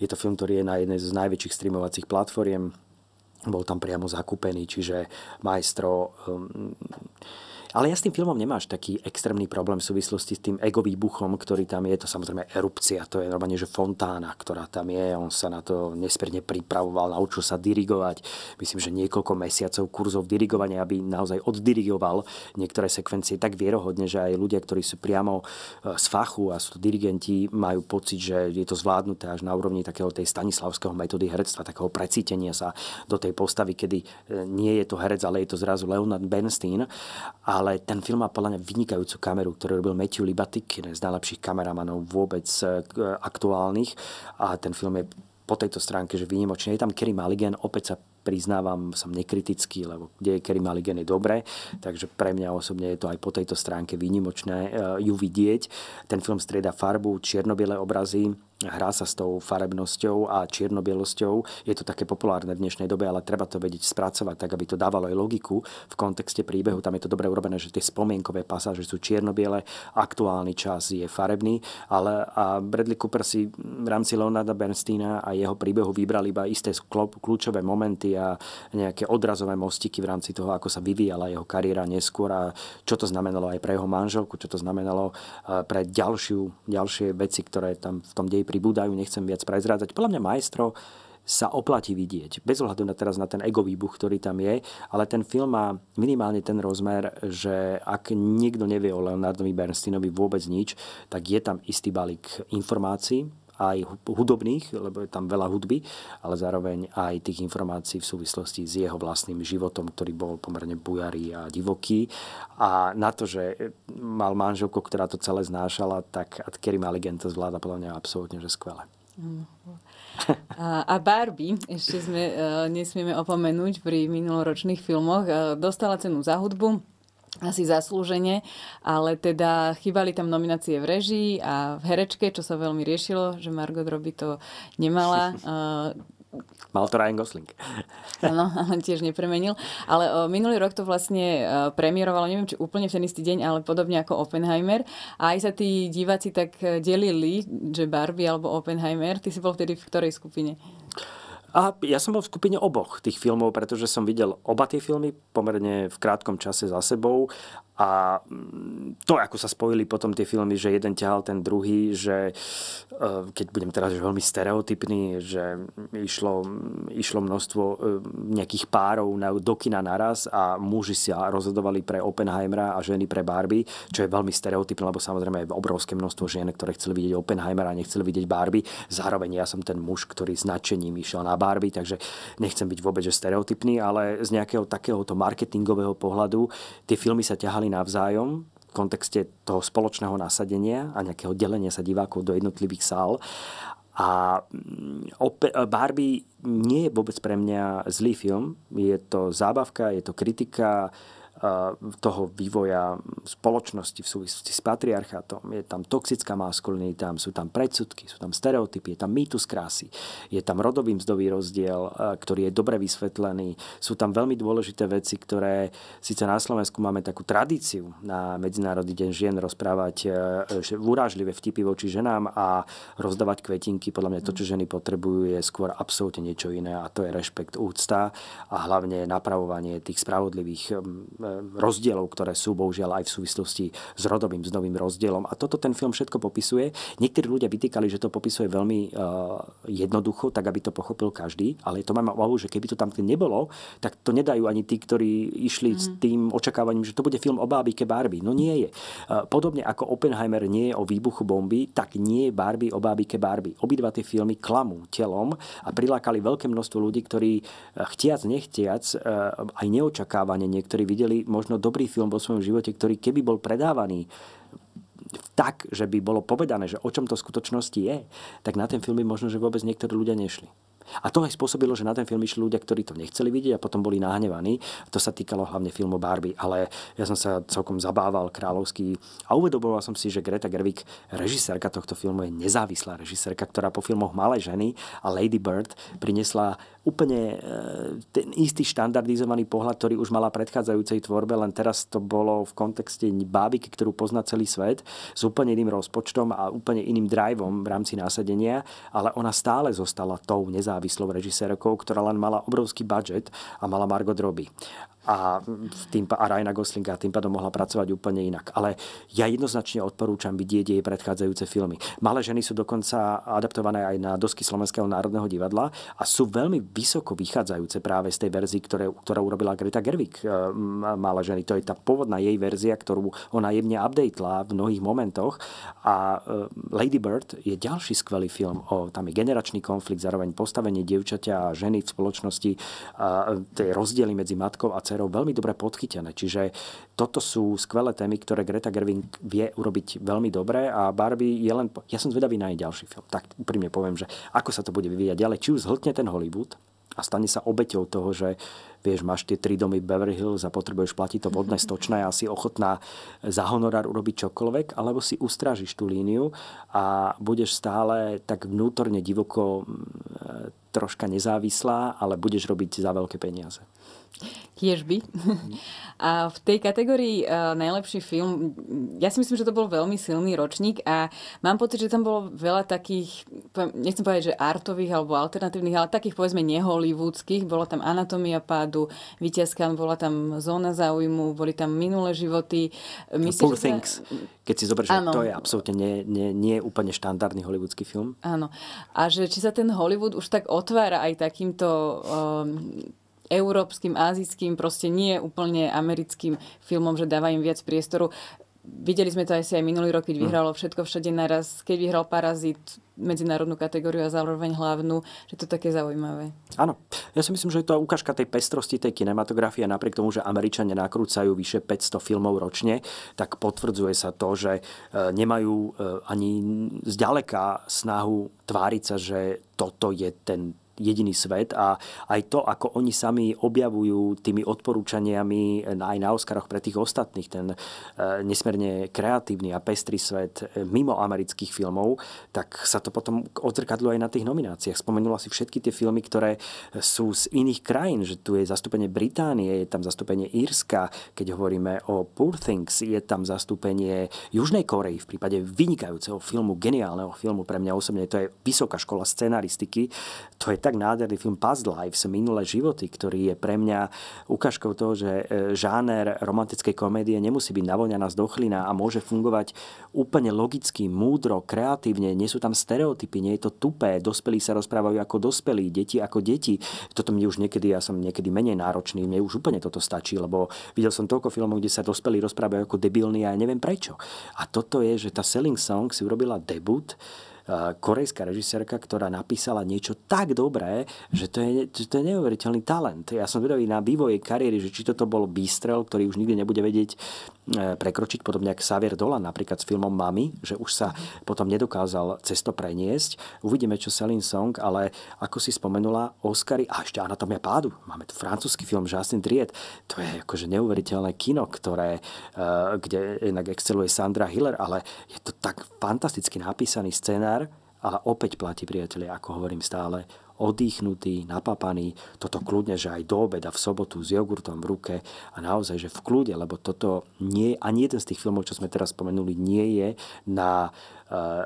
Je to film, ktorý je na jednej z najväčších streamovacích platformiem. Bol tam priamo zakúpený, čiže majstro um, e, ale ja s tým filmom nemáš taký extrémny problém v súvislosti s tým výbuchom, ktorý tam je. To samozrejme erupcia, to je normálne, že fontána, ktorá tam je. On sa na to nesmierne pripravoval, naučil sa dirigovať. Myslím, že niekoľko mesiacov kurzov dirigovania, aby naozaj oddirigoval niektoré sekvencie tak vierohodne, že aj ľudia, ktorí sú priamo e, z fachu a sú to dirigenti, majú pocit, že je to zvládnuté až na úrovni takého tej stanislavského metódy herectva, takého precítenia sa do tej postavy, kedy e, nie je to herec, ale je to zrazu Leonard Bernstein. A ale ten film má podľa mňa vynikajúcu kameru, ktorú robil Matthew Libatik, jeden z najlepších kameramanov vôbec eh, aktuálnych a ten film je po tejto stránke, že výnimočne. Je tam Kerry maligan opäť sa priznávam, som nekritický, lebo kde je Kerim Aligen je dobré, takže pre mňa osobne je to aj po tejto stránke výnimočné e, ju vidieť. Ten film strieda farbu, čiernobiele obrazy, hrá sa s tou farebnosťou a čiernobielosťou. Je to také populárne v dnešnej dobe, ale treba to vedieť spracovať tak, aby to dávalo aj logiku v kontexte príbehu. Tam je to dobre urobené, že tie spomienkové pasáže sú čiernobiele, aktuálny čas je farebný, ale a Bradley Cooper si v rámci Leonarda Bernsteina a jeho príbehu vybrali iba isté kľúčové momenty a nejaké odrazové mostiky v rámci toho, ako sa vyvíjala jeho kariéra neskôr a čo to znamenalo aj pre jeho manželku, čo to znamenalo e, pre ďalšiu, ďalšie veci, ktoré tam v tom deji pribúdajú. Nechcem viac prezrádzať. Podľa mňa majstro sa oplatí vidieť. Bez ohľadu na teraz na ten ego výbuch, ktorý tam je, ale ten film má minimálne ten rozmer, že ak nikto nevie o Leonardovi Bernsteinovi vôbec nič, tak je tam istý balík informácií, aj hudobných, lebo je tam veľa hudby, ale zároveň aj tých informácií v súvislosti s jeho vlastným životom, ktorý bol pomerne bujarý a divoký. A na to, že e, mal manželku, ktorá to celé znášala, tak Kerry Maligen to zvláda podľa mňa absolútne, že skvelé. A Barbie, ešte sme, e, nesmieme opomenúť pri minuloročných filmoch, e, dostala cenu za hudbu asi zaslúžene, ale teda chýbali tam nominácie v režii a v herečke, čo sa veľmi riešilo, že Margot Robbie to nemala. Eh, Mal to Ryan Gosling. Áno, ale tiež nepremenil. Ale o, eh, minulý rok to vlastne o, eh, premiérovalo, neviem či úplne v ten istý deň, ale podobne ako Oppenheimer. A aj sa tí diváci tak delili, že Barbie alebo Oppenheimer. Ty si bol vtedy v ktorej skupine? A ja som bol v skupine oboch tých filmov, pretože som videl oba tie filmy pomerne v krátkom čase za sebou a mm, to, ako sa spojili potom tie filmy, že jeden ťahal ten druhý, že e, keď budem teraz že veľmi stereotypný, že išlo, išlo množstvo e, nejakých párov na, do kina naraz a muži sa rozhodovali pre Oppenheimera a ženy pre Barbie, čo je veľmi stereotypné, lebo samozrejme je obrovské množstvo žien, ktoré chceli vidieť Oppenheimera a nechceli vidieť Barbie. Zároveň ja som ten muž, ktorý s nadšením išiel na Barbie, takže nechcem byť vôbec že stereotypný, ale z nejakého takéhoto marketingového pohľadu tie filmy sa ťahali navzájom v kontexte toho spoločného nasadenia a nejakého delenia sa divákov do jednotlivých sál. A mm, Barbie nie je vôbec pre mňa zlý film. Je to zábavka, je to kritika, Eh, toho vývoja spoločnosti v súvislosti s patriarchátom. Je tam toxická maskulinita, sú tam predsudky, sú tam stereotypy, je tam mýtus krásy, je tam rodový mzdový rozdiel, eh, ktorý je dobre vysvetlený. Sú tam veľmi dôležité veci, ktoré síce na Slovensku máme takú tradíciu na Medzinárodný deň žien rozprávať eh, urážlivé vtipy voči ženám a rozdávať kvetinky. Podľa mňa to, čo ženy potrebujú, je skôr absolútne niečo iné a to je rešpekt, úcta a hlavne napravovanie tých spravodlivých hm, E, rozdielov, ktoré sú bohužiaľ aj v súvislosti s rodovým, s novým rozdielom. A toto ten film všetko popisuje. Niektorí ľudia vytýkali, že to popisuje veľmi e, jednoducho, tak aby to pochopil každý, ale to mám obavu, že keby to tam nebolo, tak to nedajú ani tí, ktorí išli mm. s mhm. tým očakávaním, že to bude film o ke Barbie. No nie je. E, podobne ako Oppenheimer nie je o výbuchu bomby, tak nie je Barbie o ke Barbie. Obidva tie filmy klamú telom a prilákali veľké množstvo ľudí, ktorí chtiac, nechtiac, aj neočakávane niektorí videli možno dobrý film vo svojom živote, ktorý keby bol predávaný tak, že by bolo povedané, že o čom to v skutočnosti je, tak na ten film by možno, že vôbec niektorí ľudia nešli. A to aj spôsobilo, že na ten film išli ľudia, ktorí to nechceli vidieť a potom boli nahnevaní. To sa týkalo hlavne filmu Barbie, ale ja som sa celkom zabával kráľovský a uvedomoval som si, že Greta Gerwig, režisérka tohto filmu, je nezávislá režisérka, ktorá po filmoch Malé ženy a Lady Bird priniesla úplne e, ten istý štandardizovaný pohľad, ktorý už mala predchádzajúcej tvorbe, len teraz to bolo v kontexte bábiky, ktorú pozná celý svet, s úplne iným rozpočtom a úplne iným driveom v rámci násadenia, ale ona stále zostala tou nezávislou režisérkou, ktorá len mala obrovský budget a mala Margot Robbie a, tým, a Ryana Goslinga tým pádom mohla pracovať úplne inak. Ale ja jednoznačne odporúčam vidieť jej predchádzajúce filmy. Malé ženy sú dokonca adaptované aj na dosky Slovenského národného divadla a sú veľmi vysoko vychádzajúce práve z tej verzii, ktoré, ktorú urobila Greta Gerwig eh, Malé ženy. To je tá pôvodná jej verzia, ktorú ona jemne updatela v mnohých momentoch a eh, Lady Bird je ďalší skvelý film o tam je generačný konflikt, zároveň postavenie dievčaťa a ženy v spoločnosti, eh, tie rozdiely medzi matkou a cerou aktérov veľmi dobre podchytené. Čiže toto sú skvelé témy, ktoré Greta Gerwig vie urobiť veľmi dobre a Barbie je len... Ja som zvedavý na jej ďalší film. Tak úprimne poviem, že ako sa to bude vyvíjať ďalej. Či už zhltne ten Hollywood, a stane sa obeťou toho, že vieš, máš tie tri domy Beverly Hills a potrebuješ platiť to vodné stočné a si ochotná za honorár urobiť čokoľvek, alebo si ustrážiš tú líniu a budeš stále tak vnútorne divoko mm, e, troška nezávislá, ale budeš robiť za veľké peniaze. Tiež by. Mhm. A v tej kategórii uh, najlepší film, ja si myslím, že to bol veľmi silný ročník a mám pocit, že tam bolo veľa takých, nechcem povedať, že artových alebo alternatívnych, ale takých povedzme nehollywoodských. Bola tam anatomia pádu, Vyťazka, bola tam zóna záujmu, boli tam minulé životy. Myslím, Poor things. Sa... Keď si zoberieš, že to je absolútne nie, nie, nie úplne štandardný hollywoodský film. Áno. A že či sa ten Hollywood už tak otvára aj takýmto um, európskym, azijským, proste nie úplne americkým filmom, že dáva im viac priestoru. Videli sme to asi aj minulý rok, keď hm. vyhralo všetko všade naraz, keď vyhral Parazit medzinárodnú kategóriu a zároveň hlavnú, že to také zaujímavé. Áno, ja si myslím, že je to ukážka tej pestrosti tej kinematografie, napriek tomu, že Američania nakrúcajú vyše 500 filmov ročne, tak potvrdzuje sa to, že e, nemajú e, ani zďaleka snahu tváriť sa, že toto je ten jediný svet a aj to, ako oni sami objavujú tými odporúčaniami e, aj na Oscaroch pre tých ostatných, ten e, nesmierne kreatívny a pestrý svet e, mimo amerických filmov, tak sa to potom odzrkadlo aj na tých nomináciách. Spomenula si všetky tie filmy, ktoré sú z iných krajín, že tu je zastúpenie Británie, je tam zastúpenie Írska, keď hovoríme o Poor Things, je tam zastúpenie Južnej Korei v prípade vynikajúceho filmu, geniálneho filmu pre mňa osobne, to je Vysoká škola scenaristiky, to je tak nádherný film Past Lives, Minulé životy, ktorý je pre mňa ukážkou toho, že e, žáner romantickej komédie nemusí byť navoňaná z dochlina a môže fungovať úplne logicky, múdro, kreatívne. Nie sú tam stereotypy, nie je to tupé. Dospelí sa rozprávajú ako dospelí, deti ako deti. Toto mi už niekedy, ja som niekedy menej náročný, mne už úplne toto stačí, lebo videl som toľko filmov, kde sa dospelí rozprávajú ako debilní a ja neviem prečo. A toto je, že tá Selling Song si urobila debut, Eh, korejská režisérka, ktorá napísala niečo tak dobré, že to je, že to je neuveriteľný talent. Ja som vedavý na vývoji kariéry, že či toto bol výstrel, ktorý už nikdy nebude vedieť E, prekročiť, podobne ako Xavier Dolan napríklad s filmom Mami, že už sa potom nedokázal cesto preniesť. Uvidíme, čo Celine Song, ale ako si spomenula, Oscary a ešte Anatomia pádu. Máme tu francúzsky film Justin Triet. To je akože neuveriteľné kino, ktoré, e, kde inak exceluje Sandra Hiller, ale je to tak fantasticky napísaný scenár, ale opäť platí, priatelia, ako hovorím stále, odýchnutý, napapaný, toto kľudne, že aj do obeda v sobotu s jogurtom v ruke a naozaj, že v kľude, lebo toto nie, ani jeden z tých filmov, čo sme teraz spomenuli, nie je na eh,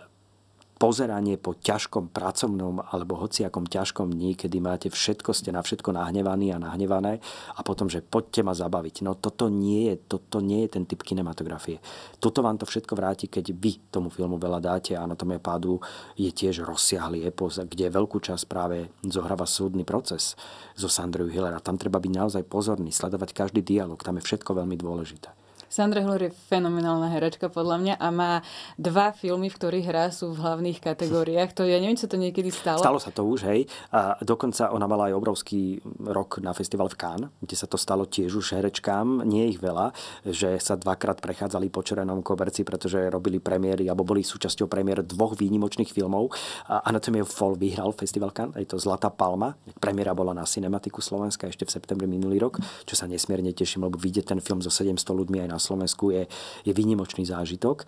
pozeranie po ťažkom pracovnom alebo hociakom ťažkom dní, kedy máte všetko, ste na všetko nahnevaní a nahnevané a potom, že poďte ma zabaviť. No toto nie je, toto nie je ten typ kinematografie. Toto vám to všetko vráti, keď vy tomu filmu veľa dáte. a na je pádu je tiež rozsiahly epos, kde veľkú časť práve zohráva súdny proces zo Hiller Hillera. Tam treba byť naozaj pozorný, sledovať každý dialog, tam je všetko veľmi dôležité. Sandra Hlor je fenomenálna herečka podľa mňa a má dva filmy, v ktorých hrá sú v hlavných kategóriách. To ja neviem, čo to niekedy stalo. Stalo sa to už, hej. A dokonca ona mala aj obrovský rok na festival v Cannes, kde sa to stalo tiež už herečkám, nie ich veľa, že sa dvakrát prechádzali po červenom koberci, pretože robili premiéry alebo boli súčasťou premiér dvoch výnimočných filmov. Anatomy of Fall vyhral festival Cannes, aj to Zlatá palma. Premiéra bola na Cinematiku Slovenska ešte v septembri minulý rok, čo sa nesmierne teším, lebo vidieť ten film so 700 ľuďmi aj na Slovensku je, je výnimočný zážitok.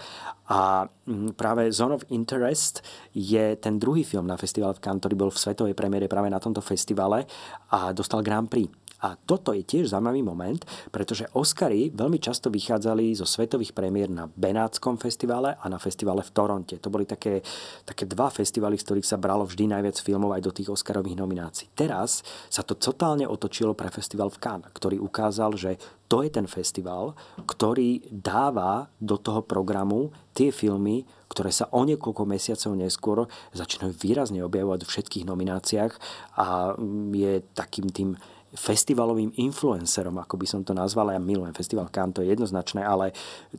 A mm, práve Zone of Interest je ten druhý film na festival v Kantori, bol v svetovej premiére práve na tomto festivale a dostal Grand Prix. A toto je tiež zaujímavý moment, pretože Oscary veľmi často vychádzali zo svetových premiér na Benátskom festivale a na festivale v Toronte. To boli také, také dva festivaly, z ktorých sa bralo vždy najviac filmov aj do tých Oscarových nominácií. Teraz sa to totálne otočilo pre festival v Cannes, ktorý ukázal, že to je ten festival, ktorý dáva do toho programu tie filmy, ktoré sa o niekoľko mesiacov neskôr začínajú výrazne objavovať v všetkých nomináciách a je takým tým festivalovým influencerom, ako by som to nazval. Ja milujem festival Kán, to je jednoznačné, ale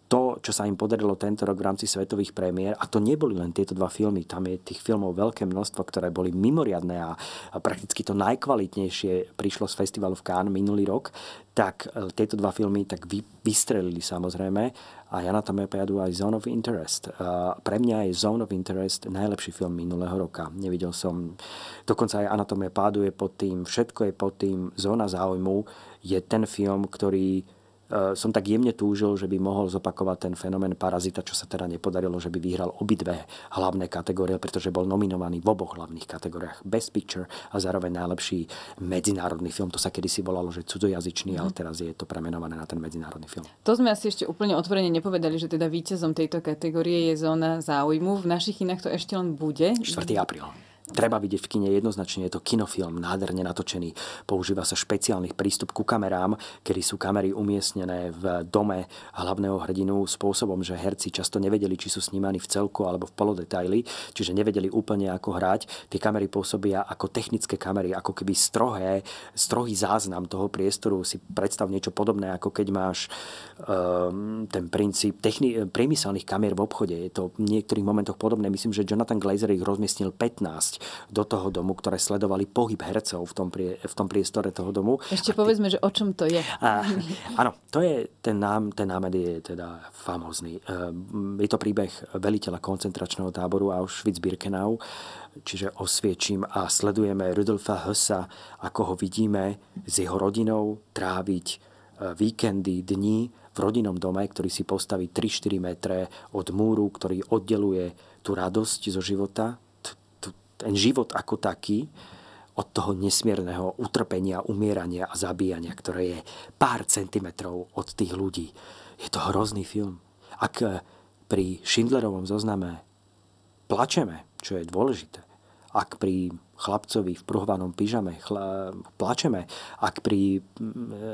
to, čo sa im podarilo tento rok v rámci svetových premiér, a to neboli len tieto dva filmy, tam je tých filmov veľké množstvo, ktoré boli mimoriadné a prakticky to najkvalitnejšie prišlo z festivalu v Kán minulý rok, tak e, tieto dva filmy tak vystrelili samozrejme a ja na tom iPadu aj Zone of Interest. pre mňa je Zone of Interest najlepší film minulého roka. Nevidel som, dokonca aj Anatomia pádu je pod tým, všetko je pod tým, Zóna záujmu je ten film, ktorý Eh, som tak jemne túžil, že by mohol zopakovať ten fenomén Parazita, čo sa teda nepodarilo, že by vyhral obidve hlavné kategórie, pretože bol nominovaný v oboch hlavných kategóriách Best Picture a zároveň najlepší medzinárodný film. To sa kedysi volalo, že cudzojazyčný, mm. ale mhm. teraz je to premenované na ten medzinárodný film. To sme asi ešte úplne otvorene nepovedali, že teda víťazom tejto kategórie je zóna záujmu. V našich inách to ešte len bude. 4. apríl. Treba vidieť v kine jednoznačne, je to kinofilm, nádherne natočený. Používa sa špeciálny prístup ku kamerám, kedy sú kamery umiestnené v dome hlavného hrdinu spôsobom, že herci často nevedeli, či sú snímaní v celku alebo v polodetaily, čiže nevedeli úplne ako hrať. Tie kamery pôsobia ako technické kamery, ako keby strohé, strohý záznam toho priestoru. Si predstav niečo podobné, ako keď máš um, ten princíp techni- priemyselných kamier v obchode. Je to v niektorých momentoch podobné. Myslím, že Jonathan Glazer ich rozmiestnil 15 vojsť do toho domu, ktoré sledovali pohyb hercov v tom, prie, v tom priestore toho domu. Ešte a povedzme, že o čom to je. A, áno, to je, ten, nám, ten námed je teda famózny. Ehm, je to príbeh veliteľa koncentračného táboru Auschwitz-Birkenau, čiže osviečím a sledujeme Rudolfa Hussa, ako ho vidíme s jeho rodinou tráviť e, víkendy, dní v rodinnom dome, ktorý si postaví 3-4 metre od múru, ktorý oddeluje tú radosť zo života ten život ako taký od toho nesmierneho utrpenia, umierania a zabíjania, ktoré je pár centimetrov od tých ľudí. Je to hrozný film. Ak eh, pri Schindlerovom zozname plačeme, čo je dôležité, ak pri chlapcovi v pruhovanom pyžame chla, plačeme, ak pri mm, eh,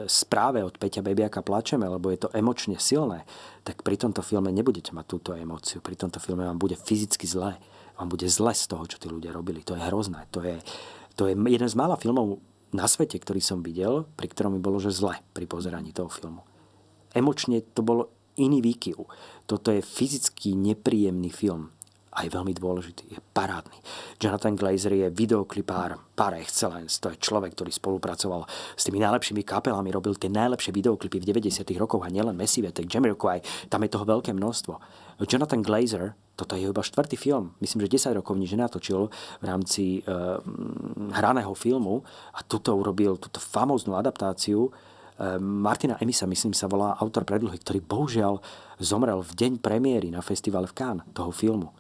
správe od Peťa Bebiaka plačeme, lebo je to emočne silné, tak pri tomto filme nebudete mať túto emóciu. Pri tomto filme vám bude fyzicky zlé vám bude zle z toho, čo tí ľudia robili. To je hrozné. To je, to je jeden z mála filmov na svete, ktorý som videl, pri ktorom mi bolo, že zle pri pozeraní toho filmu. Emočne to bolo iný výkyv. Toto je fyzicky nepríjemný film. A je veľmi dôležitý, je parádny. Jonathan Glazer je videoklipár par excellence. To je človek, ktorý spolupracoval s tými najlepšími kapelami, robil tie najlepšie videoklipy v 90. rokoch a nielen Messi, tak, Jamiroquai, tam je toho veľké množstvo. Jonathan Glazer toto je iba štvrtý film. Myslím, že 10 rokov nič natočil v rámci e, hraného filmu a tuto urobil túto famóznu adaptáciu. E, Martina Emisa, myslím, sa volá autor predlohy, ktorý bohužiaľ zomrel v deň premiéry na festivale v Cannes toho filmu.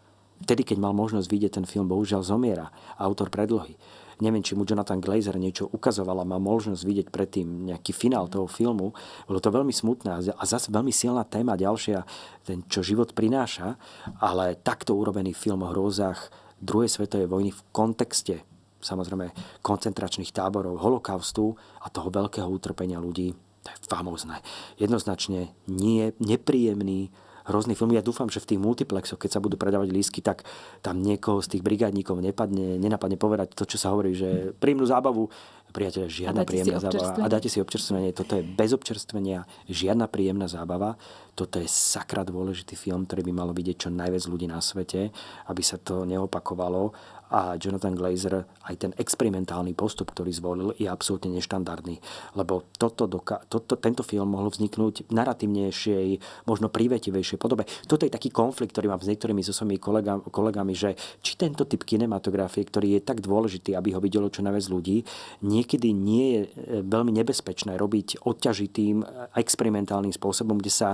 Vtedy, keď mal možnosť vidieť ten film, bohužiaľ zomiera autor predlohy neviem, či mu Jonathan Glazer niečo ukazoval a má možnosť vidieť predtým nejaký finál toho filmu. Bolo to veľmi smutné a zase veľmi silná téma ďalšia, ten, čo život prináša, ale takto urobený film o hrôzach druhej svetovej vojny v kontexte samozrejme koncentračných táborov, holokaustu a toho veľkého utrpenia ľudí, to je famózne. Jednoznačne nie, nepríjemný, hrozný film. Ja dúfam, že v tých multiplexoch, keď sa budú predávať lísky, tak tam niekoho z tých brigádníkov nepadne, nenapadne povedať to, čo sa hovorí, že príjemnú zábavu, priateľe, žiadna príjemná zábava. A dáte si občerstvenie. Toto je bez občerstvenia, žiadna príjemná zábava. Toto je sakra dôležitý film, ktorý by malo vidieť čo najviac ľudí na svete, aby sa to neopakovalo. A Jonathan Glazer, aj ten experimentálny postup, ktorý zvolil, je absolútne neštandardný. Lebo toto doka- toto, tento film mohol vzniknúť v narratívnejšej, možno prívetivejšej podobe. Toto je taký konflikt, ktorý mám s niektorými so svojimi kolega- kolegami, že či tento typ kinematografie, ktorý je tak dôležitý, aby ho videlo čo najviac ľudí, niekedy nie je e, veľmi nebezpečné robiť odťažitým e, experimentálnym spôsobom, kde sa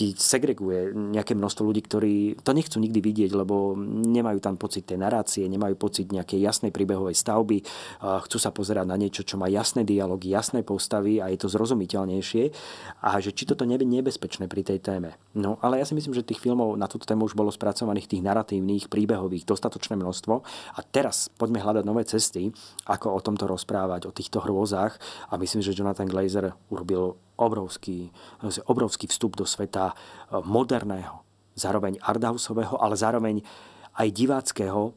ti segreguje nejaké množstvo ľudí, ktorí to nechcú nikdy vidieť, lebo nemajú tam pocit tej narácie, nemajú pocit nejakej jasnej príbehovej stavby, chcú sa pozerať na niečo, čo má jasné dialógy, jasné postavy a je to zrozumiteľnejšie a že či toto nebe nebezpečné pri tej téme. No ale ja si myslím, že tých filmov na túto tému už bolo spracovaných tých narratívnych, príbehových dostatočné množstvo a teraz poďme hľadať nové cesty, ako o tomto rozprávať, o týchto hrôzach a myslím, že Jonathan Glazer urobil obrovský, obrovský vstup do sveta e, moderného, zároveň Ardausového, ale zároveň aj diváckého.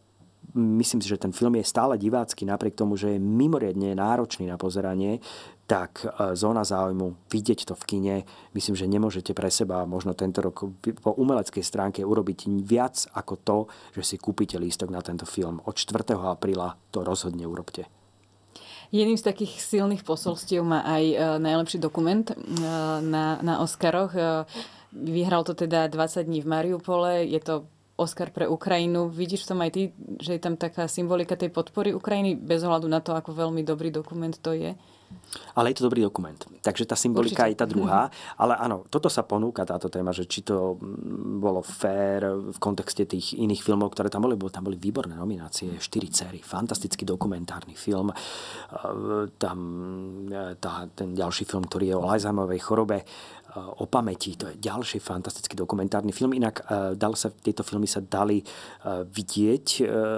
Myslím si, že ten film je stále divácky, napriek tomu, že je mimoriadne náročný na pozeranie, tak e, zóna záujmu, vidieť to v kine, myslím, že nemôžete pre seba možno tento rok po umeleckej stránke urobiť viac ako to, že si kúpite lístok na tento film. Od 4. apríla to rozhodne urobte. Jedným z takých silných posolstiev má aj e, najlepší dokument e, na, na Oscaroch. E, vyhral to teda 20 dní v Mariupole, je to Oscar pre Ukrajinu. Vidíš v tom aj ty, že je tam taká symbolika tej podpory Ukrajiny bez ohľadu na to, ako veľmi dobrý dokument to je? Ale je to dobrý dokument. Takže tá symbolika Určite. je tá druhá. Mhm. Ale áno, toto sa ponúka, táto téma, že či to mm, bolo fér v kontexte tých iných filmov, ktoré tam boli, bo tam boli výborné nominácie, štyri céry, fantastický dokumentárny film. E, tam e, tá, ten ďalší film, ktorý je o Alzheimerovej chorobe, Eh, o pamäti. To je ďalší fantastický dokumentárny film. Inak eh, dal sa, tieto filmy sa dali eh, vidieť,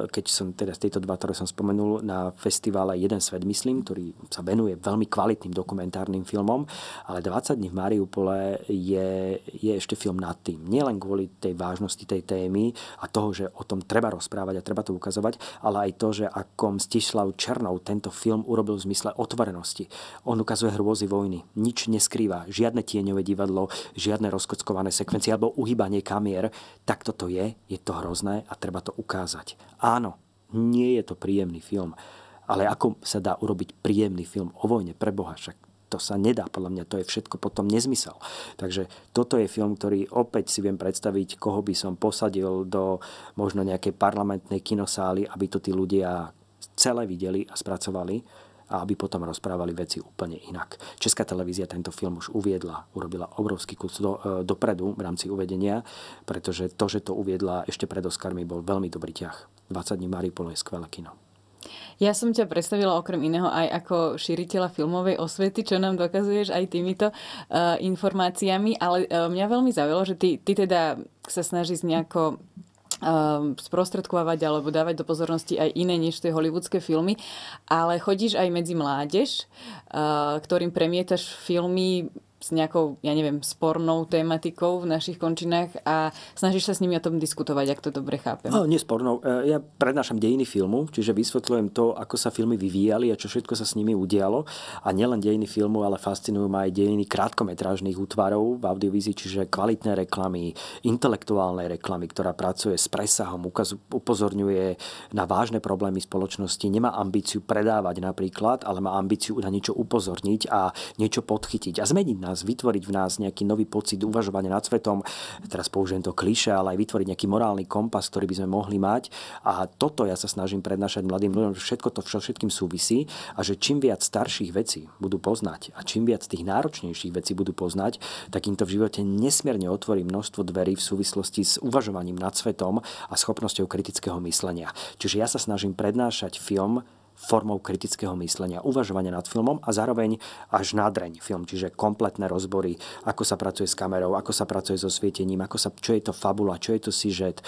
keď som teda tieto dva, ktoré som spomenul, na festivále Jeden svet, myslím, ktorý sa venuje veľmi kvalitným dokumentárnym filmom, ale 20 dní v Mariupole je, je ešte film nad tým. Nielen kvôli tej vážnosti tej témy a toho, že o tom treba rozprávať a treba to ukazovať, ale aj to, že akom Stislav Černov tento film urobil v zmysle otvorenosti. On ukazuje hrôzy vojny, nič neskrýva, žiadne tieňové divadlo, žiadne rozkockované sekvencie alebo uhýbanie kamier. Tak toto je, je to hrozné a treba to ukázať. Áno, nie je to príjemný film, ale ako sa dá urobiť príjemný film o vojne pre Boha, však to sa nedá, podľa mňa to je všetko potom nezmysel. Takže toto je film, ktorý opäť si viem predstaviť, koho by som posadil do možno nejakej parlamentnej kinosály, aby to tí ľudia celé videli a spracovali a aby potom rozprávali veci úplne inak. Česká televízia tento film už uviedla, urobila obrovský kus do, e, dopredu v rámci uvedenia, pretože to, že to uviedla ešte pred Oscarmi, bol veľmi dobrý ťah. 20 dní Maripol je skvelé kino. Ja som ťa predstavila okrem iného aj ako šíriteľa filmovej osvety, čo nám dokazuješ aj týmito uh, informáciami, ale uh, mňa veľmi zaujalo, že ty, ty teda sa snažíš nejako Ehm, Sprostredkovať alebo dávať do pozornosti aj iné než tie hollywoodske filmy, ale chodíš aj medzi mládež, eh, ktorým premietaš filmy s nejakou, ja neviem, spornou tematikou v našich končinách a snažíš sa s nimi o tom diskutovať, ak to dobre chápem. No, nespornou. E, ja prednášam dejiny filmu, čiže vysvetľujem to, ako sa filmy vyvíjali a čo všetko sa s nimi udialo. A nielen dejiny filmu, ale fascinujú ma aj dejiny krátkometrážnych útvarov v audiovízii, čiže kvalitné reklamy, intelektuálne reklamy, ktorá pracuje s presahom, upozorňuje na vážne problémy spoločnosti, nemá ambíciu predávať napríklad, ale má ambíciu na niečo upozorniť a niečo podchytiť a zmeniť na nás, vytvoriť v nás nejaký nový pocit uvažovania nad svetom. Teraz použijem to kliše, ale aj vytvoriť nejaký morálny kompas, ktorý by sme mohli mať. A toto ja sa snažím prednášať mladým ľuďom, všetko to všetkým súvisí a že čím viac starších vecí budú poznať a čím viac tých náročnejších vecí budú poznať, tak im to v živote nesmierne otvorí množstvo dverí v súvislosti s uvažovaním nad svetom a schopnosťou kritického myslenia. Čiže ja sa snažím prednášať film formou kritického myslenia, uvažovania nad filmom a zároveň až nádreň film, čiže kompletné rozbory, ako sa pracuje s kamerou, ako sa pracuje so svietením, ako sa, čo je to fabula, čo je to sižet, e,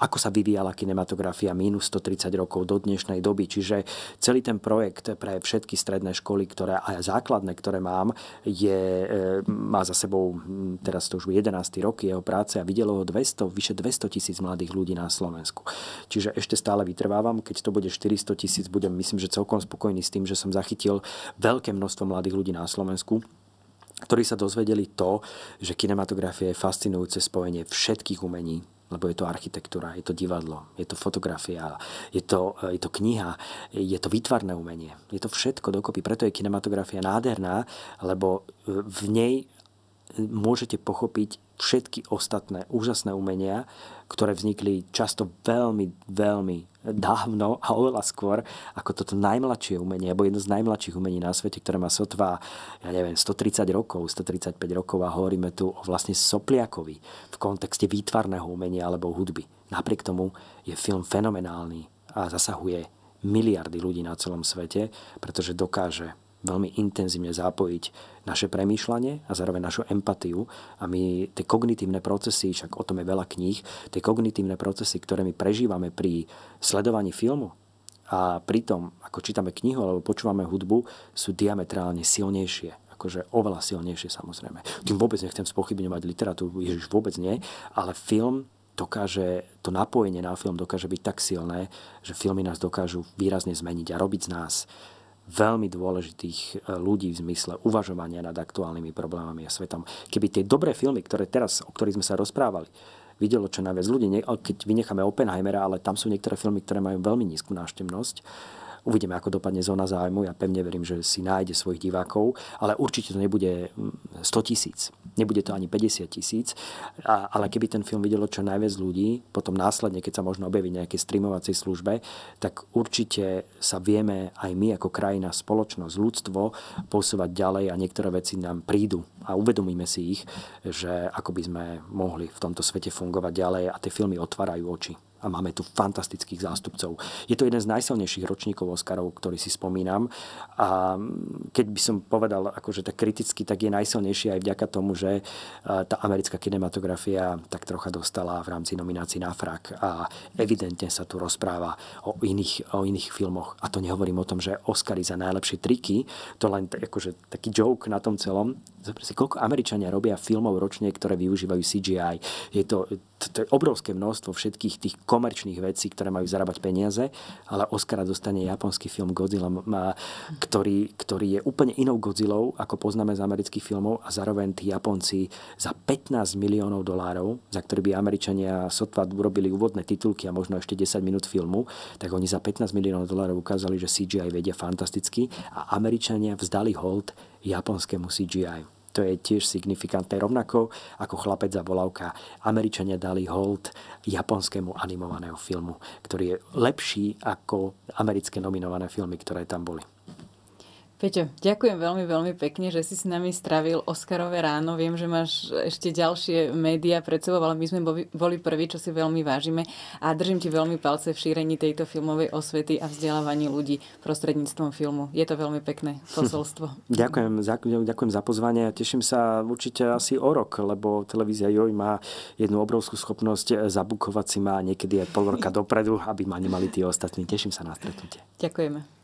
ako sa vyvíjala kinematografia minus 130 rokov do dnešnej doby. Čiže celý ten projekt pre všetky stredné školy, ktoré aj základné, ktoré mám, je, e, má za sebou hm, teraz to už 11. roky jeho práce a videlo ho 200, vyše 200 tisíc mladých ľudí na Slovensku. Čiže ešte stále vytrvávam, keď to bude 400 tisíc tisíc, budem, myslím, že celkom spokojný s tým, že som zachytil veľké množstvo mladých ľudí na Slovensku ktorí sa dozvedeli to, že kinematografia je fascinujúce spojenie všetkých umení, lebo je to architektúra, je to divadlo, je to fotografia, je to, e, je to kniha, je to výtvarné umenie. Je to všetko dokopy, preto je kinematografia nádherná, lebo e, v nej e, môžete pochopiť všetky ostatné úžasné umenia, ktoré vznikli často veľmi, veľmi dávno a oveľa skôr ako toto najmladšie umenie, alebo jedno z najmladších umení na svete, ktoré má sotva, ja neviem, 130 rokov, 135 rokov a hovoríme tu o vlastne Sopliakovi v kontexte výtvarného umenia alebo hudby. Napriek tomu je film fenomenálny a zasahuje miliardy ľudí na celom svete, pretože dokáže veľmi intenzívne zapojiť naše premýšľanie a zároveň našu empatiu a my tie kognitívne procesy, však o tom je veľa kníh, tie kognitívne procesy, ktoré my prežívame pri sledovaní filmu a pritom, ako čítame knihu alebo počúvame hudbu, sú diametrálne silnejšie akože oveľa silnejšie samozrejme. Tým vôbec nechcem spochybňovať literatúru, Ježiš vôbec nie, ale film dokáže, to napojenie na film dokáže byť tak silné, že filmy nás dokážu výrazne zmeniť a robiť z nás veľmi dôležitých e, ľudí v zmysle uvažovania nad aktuálnymi problémami a svetom. Keby tie dobré filmy, ktoré teraz, o ktorých sme sa rozprávali, videlo čo najviac ľudí, keď vynecháme Oppenheimera, ale tam sú niektoré filmy, ktoré majú veľmi nízku náštevnosť, Uvidíme, ako dopadne zóna zájmu. Ja pevne verím, že si nájde svojich divákov, ale určite to nebude 100 mm, tisíc. Nebude to ani 50 tisíc. Ale keby ten film videlo čo najviac ľudí, potom následne, keď sa možno objaví nejaké streamovacej službe, tak určite sa vieme aj my ako krajina, spoločnosť, ľudstvo posúvať ďalej a niektoré veci nám prídu a uvedomíme si ich, že ako by sme mohli v tomto svete fungovať ďalej a tie filmy otvárajú oči a máme tu fantastických zástupcov. Je to jeden z najsilnejších ročníkov Oscarov, ktorý si spomínam. A keď by som povedal akože tak kriticky, tak je najsilnejší aj vďaka tomu, že e, tá americká kinematografia tak trocha dostala v rámci nominácií na frak a evidentne sa tu rozpráva o iných, o iných filmoch. A to nehovorím o tom, že Oscary za najlepšie triky, to len t- akože taký joke na tom celom. Zobr si, koľko Američania robia filmov ročne, ktoré využívajú CGI. Je to to je obrovské množstvo všetkých tých komerčných vecí, ktoré majú zarábať peniaze, ale Oscara dostane japonský film Godzilla, má, ktorý, ktorý je úplne inou Godzillou, ako poznáme z amerických filmov a zároveň tí Japonci za 15 miliónov dolárov, za ktorý by Američania sotva urobili úvodné titulky a možno ešte 10 minút filmu, tak oni za 15 miliónov dolárov ukázali, že CGI vedia fantasticky a Američania vzdali hold japonskému CGI to je tiež signifikantné. Rovnako ako Chlapec za volavka. Američania dali hold japonskému animovaného filmu, ktorý je lepší ako americké nominované filmy, ktoré tam boli. Peťo, ďakujem veľmi, veľmi pekne, že si s nami stravil Oscarové ráno. Viem, že máš ešte ďalšie médiá pred sebou, ale my sme boli prví, čo si veľmi vážime a držím ti veľmi palce v šírení tejto filmovej osvety a vzdelávaní ľudí prostredníctvom filmu. Je to veľmi pekné posolstvo. Hm. Ďakujem, ďakujem za pozvanie. Teším sa určite asi o rok, lebo televízia Joj má jednu obrovskú schopnosť e, zabukovať si ma niekedy aj pol roka dopredu, aby ma nemali tí ostatní. Teším sa na stretnutie. Ďakujeme.